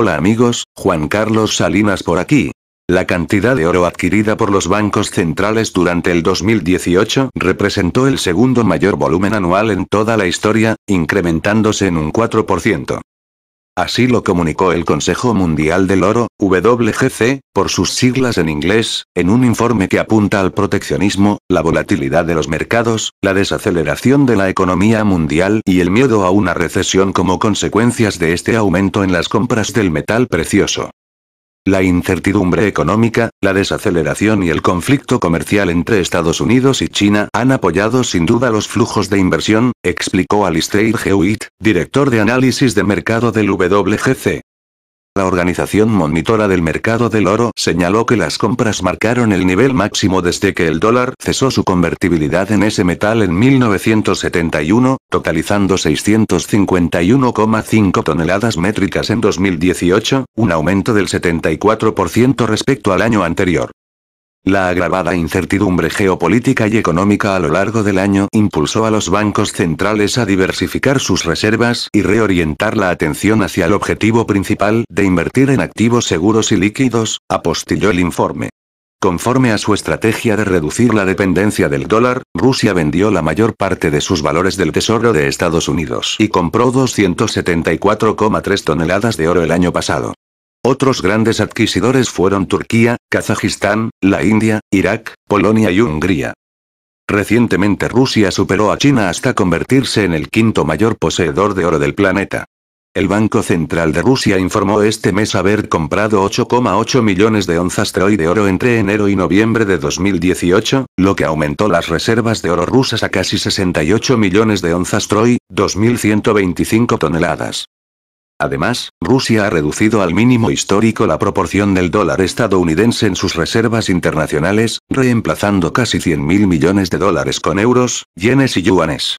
Hola amigos, Juan Carlos Salinas por aquí. La cantidad de oro adquirida por los bancos centrales durante el 2018 representó el segundo mayor volumen anual en toda la historia, incrementándose en un 4%. Así lo comunicó el Consejo Mundial del Oro, WGC, por sus siglas en inglés, en un informe que apunta al proteccionismo, la volatilidad de los mercados, la desaceleración de la economía mundial y el miedo a una recesión como consecuencias de este aumento en las compras del metal precioso. La incertidumbre económica, la desaceleración y el conflicto comercial entre Estados Unidos y China han apoyado sin duda los flujos de inversión, explicó Alistair Hewitt, Director de Análisis de Mercado del WGC. La organización monitora del mercado del oro señaló que las compras marcaron el nivel máximo desde que el dólar cesó su convertibilidad en ese metal en 1971, totalizando 651,5 toneladas métricas en 2018, un aumento del 74% respecto al año anterior. La agravada incertidumbre geopolítica y económica a lo largo del año impulsó a los bancos centrales a diversificar sus reservas y reorientar la atención hacia el objetivo principal de invertir en activos seguros y líquidos, apostilló el informe. Conforme a su estrategia de reducir la dependencia del dólar, Rusia vendió la mayor parte de sus valores del Tesoro de Estados Unidos y compró 274,3 toneladas de oro el año pasado. Otros grandes adquisidores fueron Turquía, Kazajistán, la India, Irak, Polonia y Hungría. Recientemente Rusia superó a China hasta convertirse en el quinto mayor poseedor de oro del planeta. El Banco Central de Rusia informó este mes haber comprado 8,8 millones de onzas troy de oro entre enero y noviembre de 2018, lo que aumentó las reservas de oro rusas a casi 68 millones de onzas Troy, 2.125 toneladas. Además, Rusia ha reducido al mínimo histórico la proporción del dólar estadounidense en sus reservas internacionales, reemplazando casi 100 mil millones de dólares con euros, yenes y yuanes.